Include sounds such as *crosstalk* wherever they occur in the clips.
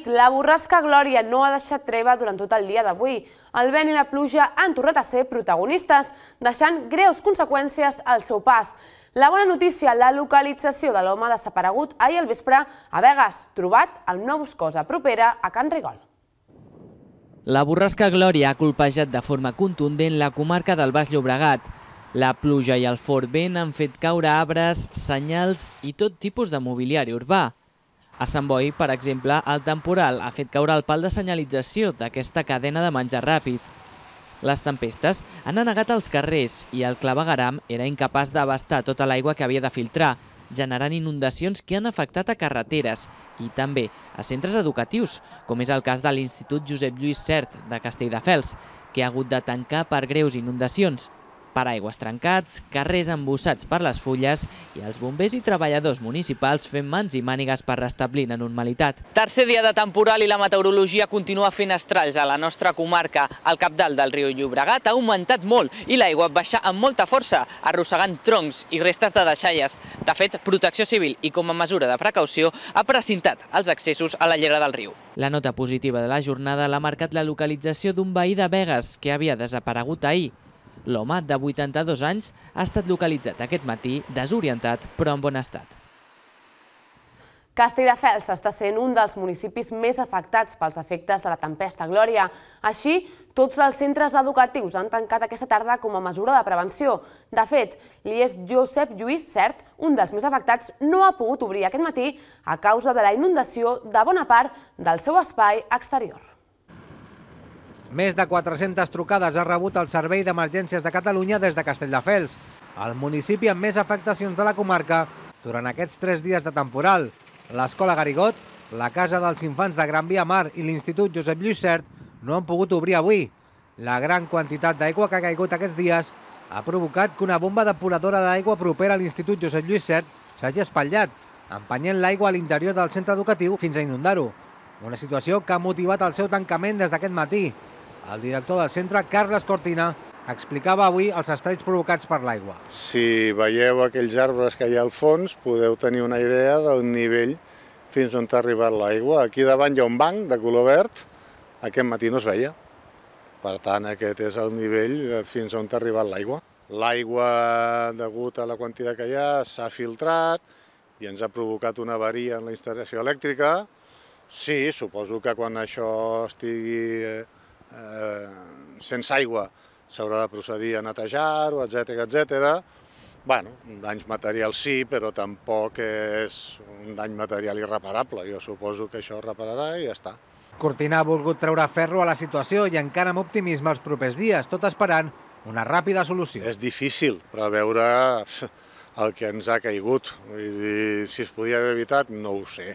nit, la borrasca Glòria no ha deixat treva durant tot el dia d'avui. El vent i la pluja han tornat a ser protagonistes, deixant greus conseqüències al seu pas. La bona notícia, la localització de l'home desaparegut ahir al vespre a Vegas, trobat en una boscosa propera a Can Rigol. La borrasca Glòria ha colpejat de forma contundent la comarca del Baix Llobregat. La pluja i el fort vent han fet caure arbres, senyals i tot tipus de mobiliari urbà. A Sant Boi, per exemple, el temporal ha fet caure el pal de senyalització d'aquesta cadena de menjar ràpid. Les tempestes han anegat els carrers i el clavegaram era incapaç d'abastar tota l'aigua que havia de filtrar, generant inundacions que han afectat a carreteres i també a centres educatius, com és el cas de l'Institut Josep Lluís Cert de Castelldefels, que ha hagut de tancar per greus inundacions paraigües trencats, carrers embussats per les fulles i els bombers i treballadors municipals fent mans i mànigues per restablir la normalitat. Tercer dia de temporal i la meteorologia continua fent estralls a la nostra comarca. El capdalt del riu Llobregat ha augmentat molt i l'aigua baixa amb molta força, arrossegant troncs i restes de deixalles. De fet, Protecció Civil i com a mesura de precaució ha precintat els accessos a la llera del riu. La nota positiva de la jornada l'ha marcat la localització d'un veí de Vegas que havia desaparegut ahir. L'home, de 82 anys, ha estat localitzat aquest matí, desorientat, però en bon estat. Castelldefels està sent un dels municipis més afectats pels efectes de la tempesta Glòria. Així, tots els centres educatius han tancat aquesta tarda com a mesura de prevenció. De fet, li és Josep Lluís Cert, un dels més afectats, no ha pogut obrir aquest matí a causa de la inundació de bona part del seu espai exterior. Més de 400 trucades ha rebut el Servei d'Emergències de Catalunya des de Castelldefels, el municipi amb més afectacions de la comarca durant aquests tres dies de temporal. L'escola Garigot, la Casa dels Infants de Gran Via Mar i l'Institut Josep Lluís Cert no han pogut obrir avui. La gran quantitat d'aigua que ha caigut aquests dies ha provocat que una bomba depuradora d'aigua propera a l'Institut Josep Lluís Cert s'hagi espatllat, empenyent l'aigua a l'interior del centre educatiu fins a inundar-ho. Una situació que ha motivat el seu tancament des d'aquest matí. El director del centre, Carles Cortina, explicava avui els estralls provocats per l'aigua. Si veieu aquells arbres que hi ha al fons, podeu tenir una idea del nivell fins on ha arribat l'aigua. Aquí davant hi ha un banc de color verd, aquest matí no es veia. Per tant, aquest és el nivell fins on ha arribat l'aigua. L'aigua, degut a la quantitat que hi ha, s'ha filtrat i ens ha provocat una avaria en la instal·lació elèctrica. Sí, suposo que quan això estigui eh, eh, sense aigua s'haurà de procedir a netejar-ho, etc etc. Bueno, danys materials sí, però tampoc és un dany material irreparable. Jo suposo que això es repararà i ja està. Cortina ha volgut treure ferro a la situació i encara amb optimisme els propers dies, tot esperant una ràpida solució. És difícil preveure el que ens ha caigut. Vull dir, si es podia haver evitat, no ho sé.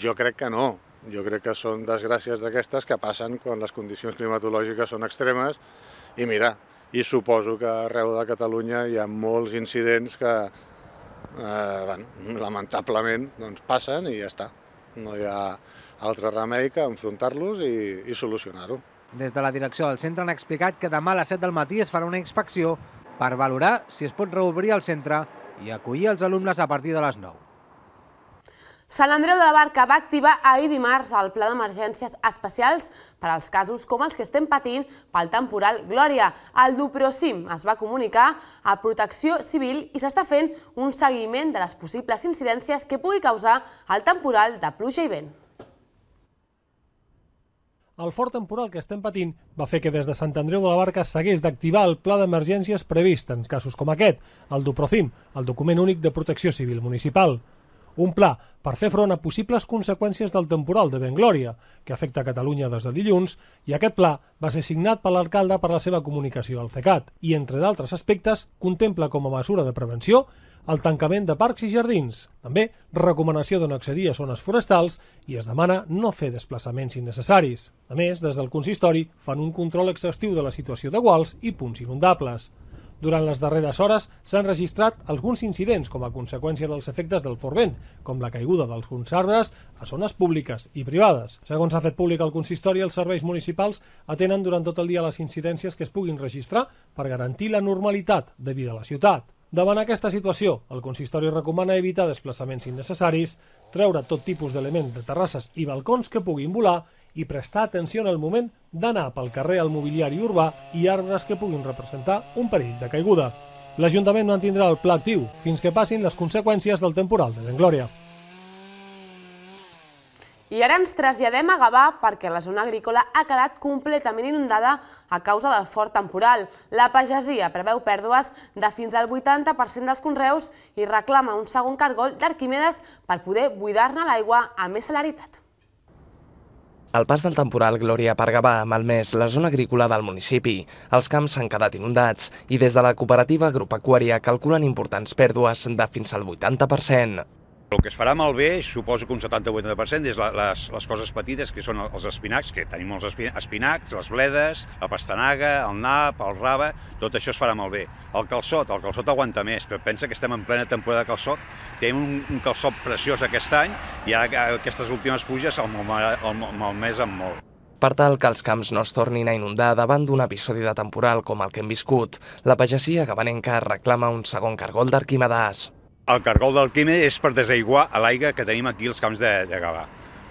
Jo crec que no, jo crec que són desgràcies d'aquestes que passen quan les condicions climatològiques són extremes i mira, i suposo que arreu de Catalunya hi ha molts incidents que, eh, bueno, lamentablement, doncs passen i ja està. No hi ha altre remei que enfrontar-los i, i solucionar-ho. Des de la direcció del centre han explicat que demà a les 7 del matí es farà una inspecció per valorar si es pot reobrir el centre i acollir els alumnes a partir de les 9. Sant Andreu de la Barca va activar ahir dimarts el pla d'emergències especials per als casos com els que estem patint pel temporal Glòria. El Duprocim es va comunicar a Protecció Civil i s'està fent un seguiment de les possibles incidències que pugui causar el temporal de pluja i vent. El fort temporal que estem patint va fer que des de Sant Andreu de la Barca s'hagués d'activar el pla d'emergències previst en casos com aquest, el DUPROCIM, el document únic de protecció civil municipal. Un pla per fer front a possibles conseqüències del temporal de Benglòria, que afecta Catalunya des de dilluns, i aquest pla va ser signat per l'alcalde per la seva comunicació al CECAT i, entre d'altres aspectes, contempla com a mesura de prevenció el tancament de parcs i jardins. També recomanació d'on accedir a zones forestals i es demana no fer desplaçaments innecessaris. A més, des del consistori fan un control exhaustiu de la situació de guals i punts inundables. Durant les darreres hores s'han registrat alguns incidents com a conseqüència dels efectes del forvent, com la caiguda d'alguns arbres a zones públiques i privades. Segons ha fet públic el consistori, els serveis municipals atenen durant tot el dia les incidències que es puguin registrar per garantir la normalitat de vida a la ciutat. Davant aquesta situació, el consistori recomana evitar desplaçaments innecessaris, treure tot tipus d'elements de terrasses i balcons que puguin volar i prestar atenció en el moment d'anar pel carrer al mobiliari urbà i arbres que puguin representar un perill de caiguda. L'Ajuntament mantindrà el pla actiu fins que passin les conseqüències del temporal de Benglòria. I ara ens traslladem a Gavà perquè la zona agrícola ha quedat completament inundada a causa del fort temporal. La pagesia preveu pèrdues de fins al 80% dels conreus i reclama un segon cargol d'Arquimedes per poder buidar-ne l'aigua amb més celeritat. El pas del temporal Glòria per Gavà ha malmès la zona agrícola del municipi. Els camps s'han quedat inundats i des de la cooperativa Aquària calculen importants pèrdues de fins al 80%. El que es farà malbé, suposo que un 70-80%, és la, les, les coses petites, que són els espinacs, que tenim molts espinacs, les bledes, la pastanaga, el nap, el raba, tot això es farà malbé. El calçot, el calçot aguanta més, però pensa que estem en plena temporada de calçot, tenim un, un calçot preciós aquest any i ara aquestes últimes pluges el, el, el malmesen molt. Per tal que els camps no es tornin a inundar davant d'un episodi de temporal com el que hem viscut, la pagesia gabanenca reclama un segon cargol d'Arquimedàs. El cargol del Quime és per desaiguar a l'aigua que tenim aquí als camps de, de Gavà.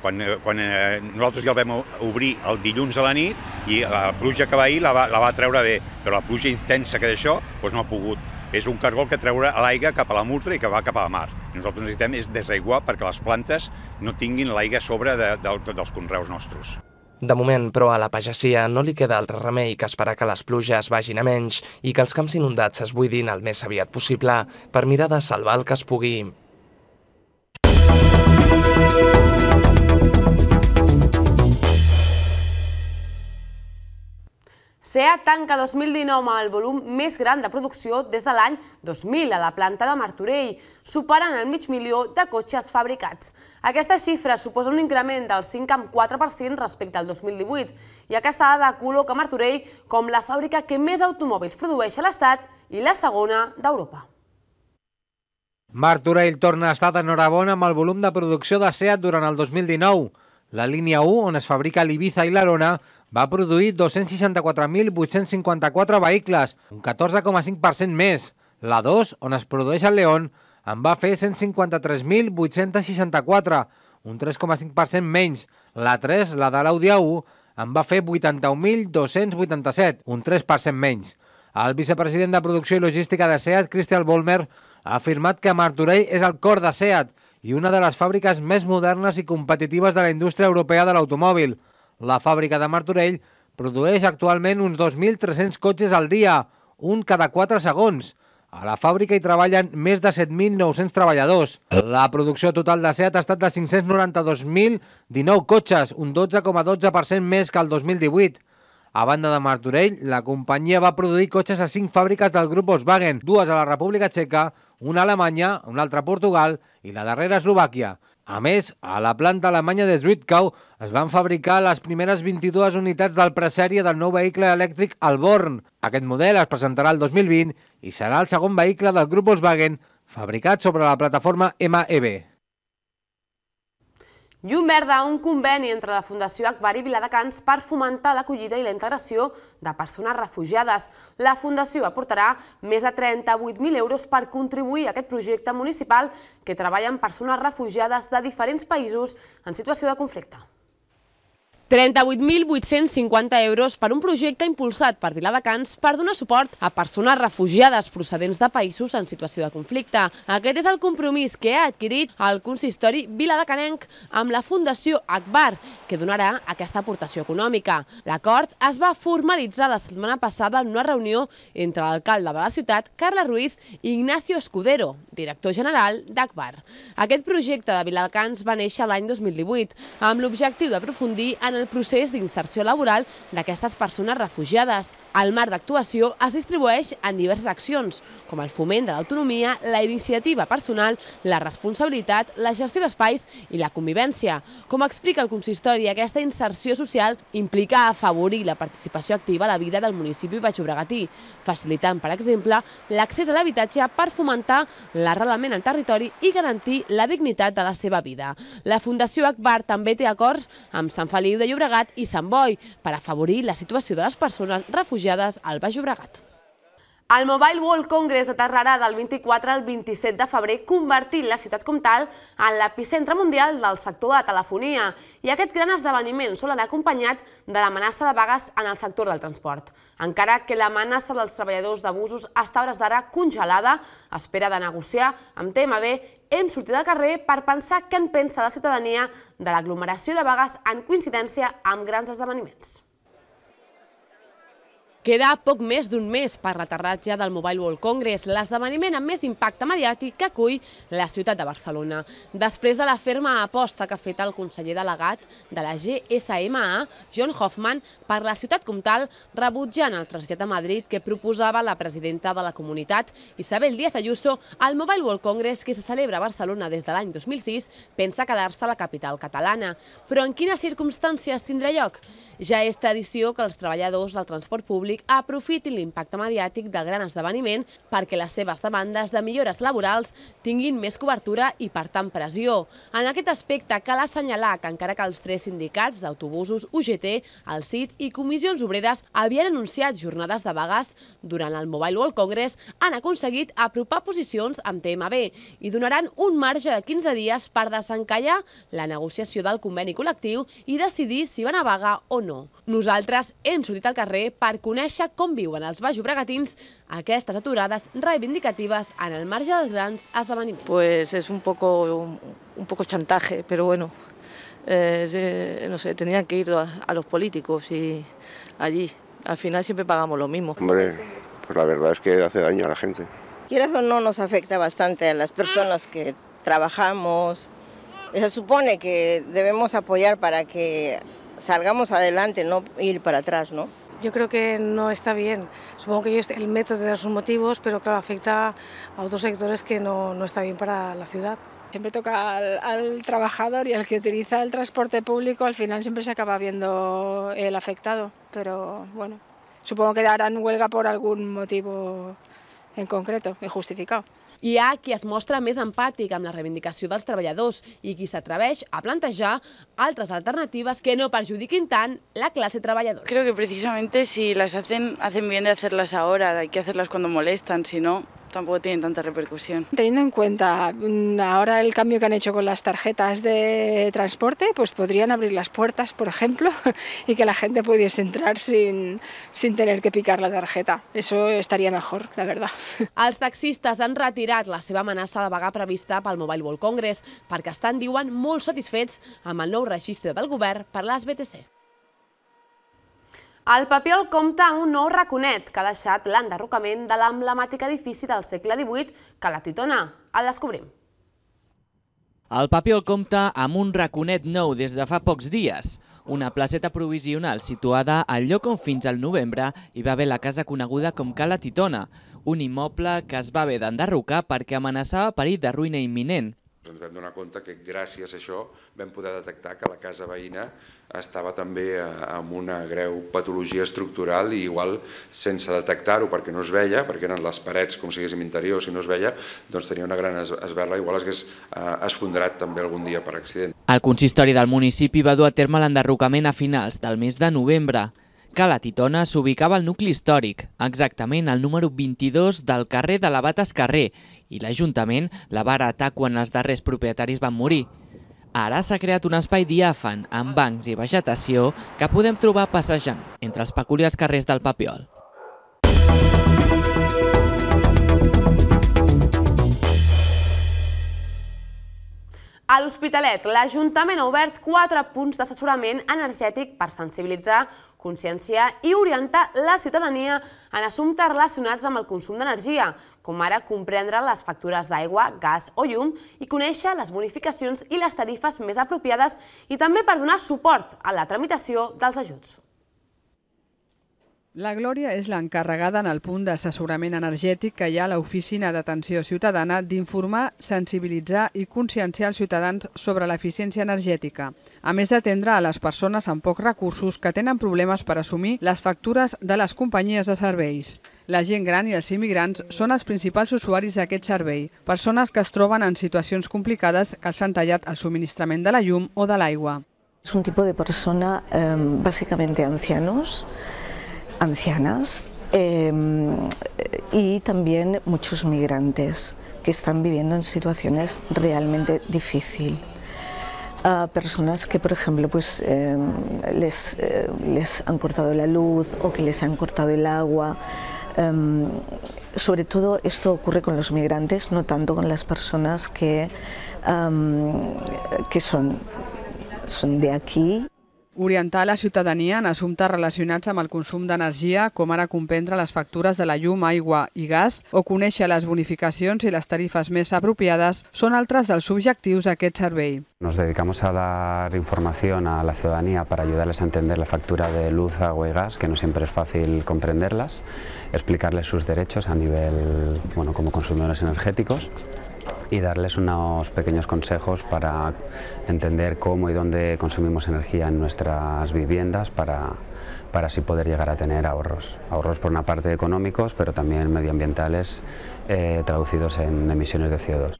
Quan, eh, quan eh, nosaltres ja el vam obrir el dilluns a la nit i la pluja que va ahir la va, la va treure bé, però la pluja intensa que d'això doncs no ha pogut. És un cargol que treure l'aigua cap a la murtra i que va cap a la mar. Nosaltres necessitem és desaiguar perquè les plantes no tinguin l'aigua a sobre de, de, dels conreus nostres. De moment, però, a la pagesia no li queda altre remei que esperar que les pluges vagin a menys i que els camps inundats buidin el més aviat possible per mirar de salvar el que es pugui. SEA tanca 2019 amb el volum més gran de producció des de l'any 2000 a la planta de Martorell, superant el mig milió de cotxes fabricats. Aquesta xifra suposa un increment del 5,4% respecte al 2018 i aquesta dada col·loca Martorell com la fàbrica que més automòbils produeix a l'Estat i la segona d'Europa. Martorell torna a estar d'enhorabona amb el volum de producció de SEAT durant el 2019. La línia 1, on es fabrica l'Ibiza i l'Arona, va produir 264.854 vehicles, un 14,5% més. La 2, on es produeix el León, en va fer 153.864, un 3,5% menys. La 3, la de l'Audi A1, en va fer 81.287, un 3% menys. El vicepresident de Producció i Logística de SEAT, Christian Volmer, ha afirmat que Martorell és el cor de SEAT i una de les fàbriques més modernes i competitives de la indústria europea de l'automòbil. La fàbrica de Martorell produeix actualment uns 2.300 cotxes al dia, un cada 4 segons. A la fàbrica hi treballen més de 7.900 treballadors. La producció total de SEAT ha estat de 592.019 cotxes, un 12,12% ,12 més que el 2018. A banda de Martorell, la companyia va produir cotxes a cinc fàbriques del grup Volkswagen, dues a la República Txeca, una a Alemanya, una altra a Portugal i la darrera a Eslovàquia. A més, a la planta alemanya de Zwickau es van fabricar les primeres 22 unitats del presèrie del nou vehicle elèctric Alborn. Aquest model es presentarà el 2020 i serà el segon vehicle del grup Volkswagen fabricat sobre la plataforma MEB. Llum Verda, un conveni entre la Fundació Akbar i Viladecans per fomentar l'acollida i la integració de persones refugiades. La Fundació aportarà més de 38.000 euros per contribuir a aquest projecte municipal que treballa amb persones refugiades de diferents països en situació de conflicte. 38.850 euros per un projecte impulsat per Viladecans per donar suport a persones refugiades procedents de països en situació de conflicte. Aquest és el compromís que ha adquirit el consistori Viladecanenc amb la Fundació Akbar, que donarà aquesta aportació econòmica. L'acord es va formalitzar la setmana passada en una reunió entre l'alcalde de la ciutat, Carla Ruiz, i Ignacio Escudero, director general d'Akbar. Aquest projecte de Viladecans va néixer l'any 2018 amb l'objectiu d'aprofundir en el el procés d'inserció laboral d'aquestes persones refugiades. El marc d'actuació es distribueix en diverses accions, com el foment de l'autonomia, la iniciativa personal, la responsabilitat, la gestió d'espais i la convivència. Com explica el consistori, aquesta inserció social implica afavorir la participació activa a la vida del municipi baixobregatí, facilitant, per exemple, l'accés a l'habitatge per fomentar l'arrelament al territori i garantir la dignitat de la seva vida. La Fundació Akbar també té acords amb Sant Feliu de de Llobregat i Sant Boi per afavorir la situació de les persones refugiades al Baix Llobregat. El Mobile World Congress aterrarà del 24 al 27 de febrer, convertint la ciutat comtal en l'epicentre mundial del sector de la telefonia. I aquest gran esdeveniment sol anar acompanyat de l'amenaça de vagues en el sector del transport. Encara que l'amenaça dels treballadors d'abusos està hores d'ara congelada, espera de negociar amb TMB, hem sortit al carrer per pensar què en pensa la ciutadania de l'aglomeració de vagues en coincidència amb grans esdeveniments. Queda poc més d'un mes per l'aterratge del Mobile World Congress, l'esdeveniment amb més impacte mediàtic que acull la ciutat de Barcelona. Després de la ferma aposta que ha fet el conseller delegat de la GSMA, John Hoffman, per la ciutat comtal, rebutjant el trasllat a Madrid que proposava la presidenta de la comunitat, Isabel Díaz Ayuso, el Mobile World Congress, que se celebra a Barcelona des de l'any 2006, pensa quedar-se a la capital catalana. Però en quines circumstàncies tindrà lloc? Ja és tradició que els treballadors del transport públic públic aprofiti l'impacte mediàtic del gran esdeveniment perquè les seves demandes de millores laborals tinguin més cobertura i, per tant, pressió. En aquest aspecte, cal assenyalar que encara que els tres sindicats d'autobusos UGT, el CIT i Comissions Obreres havien anunciat jornades de vagues durant el Mobile World Congress, han aconseguit apropar posicions amb TMB i donaran un marge de 15 dies per desencallar la negociació del conveni col·lectiu i decidir si van a vaga o no. Nosaltres hem sortit al carrer per conèixer conèixer com viuen a que aquestes aturades reivindicatives en el marge dels grans esdeveniments. Pues es un poco, un, poco chantaje, pero bueno, eh, no sé, tendrían que ir a, a los políticos y allí. Al final siempre pagamos lo mismo. Hombre, pues la verdad es que hace daño a la gente. Quieras o no, nos afecta bastante a las personas que trabajamos. Eh, se supone que debemos apoyar para que salgamos adelante, no ir para atrás, ¿no? yo creo que no está bien. Supongo que el de dar sus motivos, pero claro, afecta a otros sectores que no, no está bien para la ciudad. Siempre toca al, trabajador y al que utiliza el transporte público, al final siempre se acaba viendo el afectado, pero bueno, supongo que darán huelga por algún motivo en concreto y justificado. Hi ha qui es mostra més empàtic amb la reivindicació dels treballadors i qui s'atreveix a plantejar altres alternatives que no perjudiquin tant la classe treballadora. Creo que precisamente si las hacen, hacen bien de hacerlas ahora, hay que hacerlas cuando molestan, si no, tampoco tienen tanta repercusión. Teniendo en cuenta mm, ahora el cambio que han hecho con las tarjetas de transporte, pues podrían abrir las puertas, por ejemplo, *laughs* y que la gente pudiese entrar sin, sin tener que picar la tarjeta. Eso estaria mejor, la verdad. *laughs* Els taxistes han retirat la seva amenaça de vaga prevista pel Mobile World Congress perquè estan, diuen, molt satisfets amb el nou registre del govern per les BTC. El Papiol compta amb un nou raconet que ha deixat l'enderrocament de l'emblemàtic edifici del segle XVIII que la Titona el descobrim. El Papiol compta amb un raconet nou des de fa pocs dies, una placeta provisional situada al lloc on fins al novembre hi va haver la casa coneguda com Cala Titona, un immoble que es va haver d'enderrocar perquè amenaçava perill de ruïna imminent ens vam donar compte que gràcies a això vam poder detectar que la casa veïna estava també eh, amb una greu patologia estructural i igual sense detectar-ho perquè no es veia, perquè eren les parets com si haguéssim interior, si no es veia, doncs tenia una gran esberla, igual es hagués eh, esfondrat també algun dia per accident. El consistori del municipi va dur a terme l'enderrocament a finals del mes de novembre. Cala Titona s'ubicava al nucli històric, exactament al número 22 del carrer de l'Abat Escarrer, i l'Ajuntament la va heretar quan els darrers propietaris van morir. Ara s'ha creat un espai diàfan, amb bancs i vegetació, que podem trobar passejant entre els peculiars carrers del Papiol. A l'Hospitalet, l'Ajuntament ha obert quatre punts d'assessorament energètic per sensibilitzar conscienciar i orientar la ciutadania en assumptes relacionats amb el consum d'energia, com ara comprendre les factures d'aigua, gas o llum i conèixer les bonificacions i les tarifes més apropiades i també per donar suport a la tramitació dels ajuts. La Glòria és l'encarregada en el punt d'assessorament energètic que hi ha a l'Oficina d'Atenció Ciutadana d'informar, sensibilitzar i conscienciar els ciutadans sobre l'eficiència energètica, a més d'atendre a les persones amb pocs recursos que tenen problemes per assumir les factures de les companyies de serveis. La gent gran i els immigrants són els principals usuaris d'aquest servei, persones que es troben en situacions complicades que els han tallat el subministrament de la llum o de l'aigua. És un tipus de persona eh, bàsicament, ancianos, ancianas em, y también muchos migrantes que están viviendo en situaciones realmente difíciles. A personas que, por ejemplo, pues, em, les, eh, les, han cortado la luz o que les han cortado el agua. Em, sobre todo esto ocurre con los migrantes, no tanto con las personas que, que son, son de aquí. orientar la ciutadania en assumptes relacionats amb el consum d'energia, com ara comprendre les factures de la llum, aigua i gas, o conèixer les bonificacions i les tarifes més apropiades, són altres dels objectius d'aquest servei. Nos dedicamos a dar información a la ciudadanía para ayudarles a entender la factura de luz, agua y gas, que no siempre es fácil comprenderlas, explicarles sus derechos a nivel, bueno, como consumidores energéticos, y darles unos pequeños consejos para entender cómo y dónde consumimos energía en nuestras viviendas para, para así poder llegar a tener ahorros. Ahorros por una parte económicos, pero también medioambientales eh, traducidos en emisiones de CO2.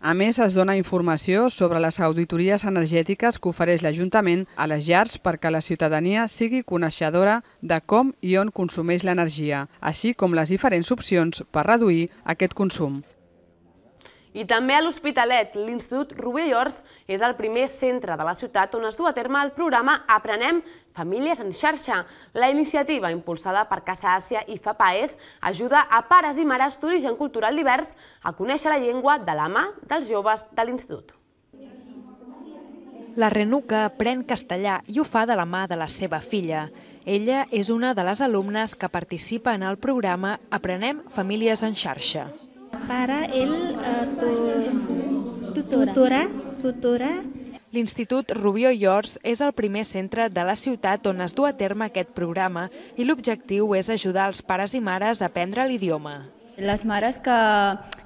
A més, es dona informació sobre les auditories energètiques que ofereix l'Ajuntament a les llars perquè la ciutadania sigui coneixedora de com i on consumeix l'energia, així com les diferents opcions per reduir aquest consum. I també a l'Hospitalet, l'Institut i Rubellors és el primer centre de la ciutat on es du a terme el programa Aprenem Famílies en xarxa. La iniciativa, impulsada per Casa Àsia i FAPAES, ajuda a pares i mares d'origen cultural divers a conèixer la llengua de la mà dels joves de l'Institut. La Renuca aprèn castellà i ho fa de la mà de la seva filla. Ella és una de les alumnes que participa en el programa Aprenem Famílies en xarxa para el uh, tutora. tutora. L'Institut Rubió Llors és el primer centre de la ciutat on es du a terme aquest programa i l'objectiu és ajudar els pares i mares a aprendre l'idioma. Les mares que,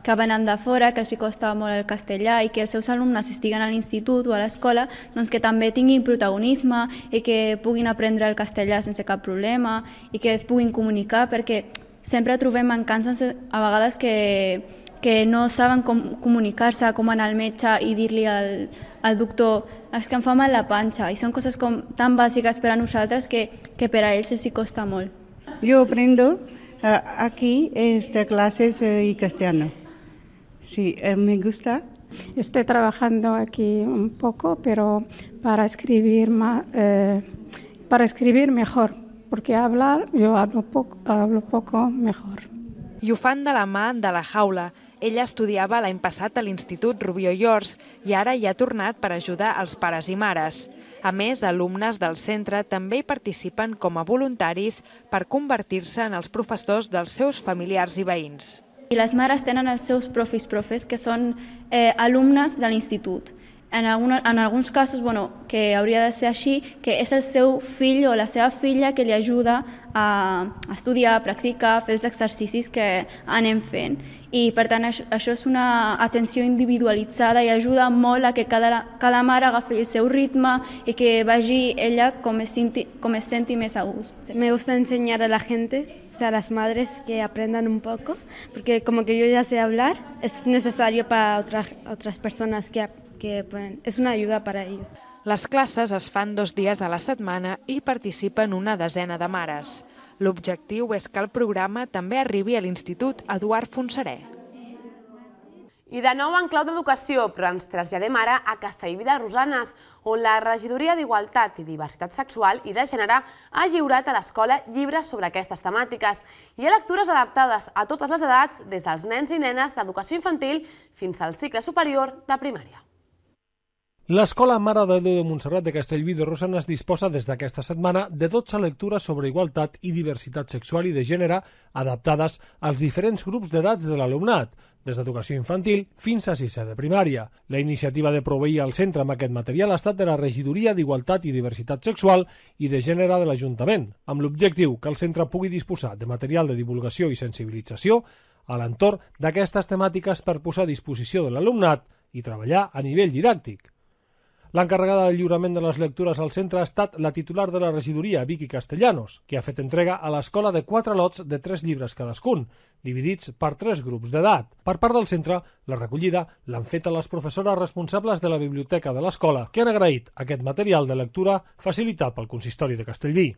que venen de fora, que els costa molt el castellà i que els seus alumnes estiguen a l'institut o a l'escola, doncs que també tinguin protagonisme i que puguin aprendre el castellà sense cap problema i que es puguin comunicar, perquè Siempre trobem mancances a que, que no saben comunicarse, comunicar-se, com anar al metge al, ducto doctor es que em fa mal la pancha. Y son cosas tan básicas para a que, que per a ells sí costa molt. aprendo eh, aquí este, clases y eh, castellano. Sí, eh, me gusta. Estoy trabajando aquí un poco, pero para escribir, más, para escribir mejor, porque hablar yo hablo poco, hablo poco mejor. I ho fan de la mà de la jaula. Ella estudiava l'any passat a l'Institut Rubio Llors i ara hi ha tornat per ajudar els pares i mares. A més, alumnes del centre també hi participen com a voluntaris per convertir-se en els professors dels seus familiars i veïns. I les mares tenen els seus profis profes, que són eh, alumnes de l'institut en, alguna, en alguns casos, bueno, que hauria de ser així, que és el seu fill o la seva filla que li ajuda a estudiar, a practicar, a fer els exercicis que anem fent. I per tant això, és una atenció individualitzada i ajuda molt a que cada, cada mare agafi el seu ritme i que vagi ella com es, senti, com es senti més a gust. Me gusta enseñar a la gente, o sea, a las madres que aprendan un poco, porque como que yo ya sé hablar, es necesario para otras, otras personas que aprendan que bueno, es una ayuda para ellos. Les classes es fan dos dies a la setmana i participen una desena de mares. L'objectiu és que el programa també arribi a l'Institut Eduard Fonseré. I de nou en clau d'educació, però ens traslladem ara a Castellví de Rosanes, on la Regidoria d'Igualtat i Diversitat Sexual i de Gènere ha lliurat a l'escola llibres sobre aquestes temàtiques. Hi ha lectures adaptades a totes les edats, des dels nens i nenes d'educació infantil fins al cicle superior de primària. L'Escola Mare de Déu de Montserrat de Castellví de Rosanes disposa des d'aquesta setmana de 12 lectures sobre igualtat i diversitat sexual i de gènere adaptades als diferents grups d'edats de l'alumnat, des d'educació infantil fins a sisè de primària. La iniciativa de proveir al centre amb aquest material ha estat de la Regidoria d'Igualtat i Diversitat Sexual i de Gènere de l'Ajuntament, amb l'objectiu que el centre pugui disposar de material de divulgació i sensibilització a l'entorn d'aquestes temàtiques per posar a disposició de l'alumnat i treballar a nivell didàctic. L'encarregada del lliurament de les lectures al centre ha estat la titular de la regidoria, Vicky Castellanos, que ha fet entrega a l'escola de quatre lots de tres llibres cadascun, dividits per tres grups d'edat. Per part del centre, la recollida l'han feta les professores responsables de la biblioteca de l'escola, que han agraït aquest material de lectura facilitat pel consistori de Castellví.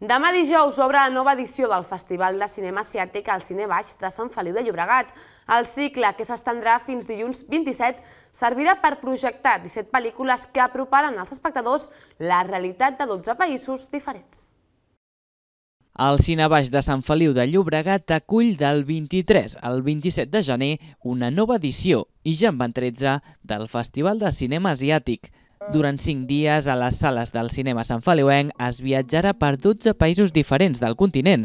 Demà dijous obre la nova edició del Festival de Cinema Asiàtic al Cine Baix de Sant Feliu de Llobregat. El cicle, que s'estendrà fins dilluns 27, servirà per projectar 17 pel·lícules que aproparen als espectadors la realitat de 12 països diferents. El Cine Baix de Sant Feliu de Llobregat acull del 23 al 27 de gener una nova edició, i ja en van 13, del Festival de Cinema Asiàtic. Durant 5 dies, a les sales del cinema Sant Feliuenc es viatjarà per 12 països diferents del continent.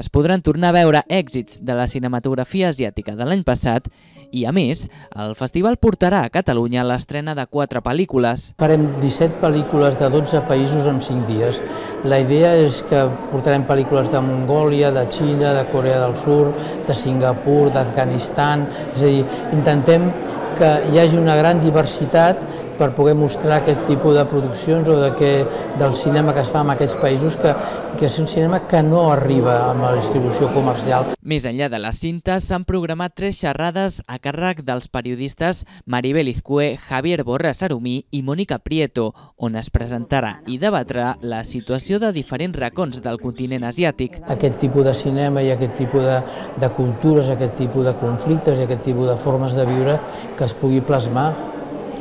Es podran tornar a veure èxits de la cinematografia asiàtica de l'any passat i, a més, el festival portarà a Catalunya l'estrena de 4 pel·lícules. Farem 17 pel·lícules de 12 països en 5 dies. La idea és que portarem pel·lícules de Mongòlia, de Xina, de Corea del Sur, de Singapur, d'Afganistan... És a dir, intentem que hi hagi una gran diversitat per poder mostrar aquest tipus de produccions o de que, del cinema que es fa en aquests països que, que és un cinema que no arriba a la distribució comercial. Més enllà de les cintes, s'han programat tres xerrades a càrrec dels periodistes Maribel Izcue, Javier Borra Sarumí i Mònica Prieto, on es presentarà i debatrà la situació de diferents racons del continent asiàtic. Aquest tipus de cinema i aquest tipus de, de cultures, aquest tipus de conflictes i aquest tipus de formes de viure que es pugui plasmar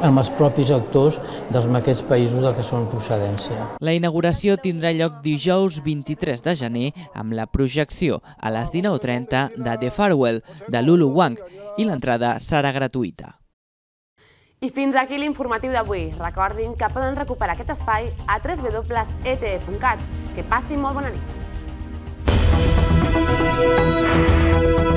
amb els propis actors dels aquests països del que són procedència. La inauguració tindrà lloc dijous 23 de gener amb la projecció a les 19.30 de The Farewell de Lulu Wang i l'entrada serà gratuïta. I fins aquí l'informatiu d'avui. Recordin que poden recuperar aquest espai a www.ete.cat. E e que passin molt bona nit. Thank you.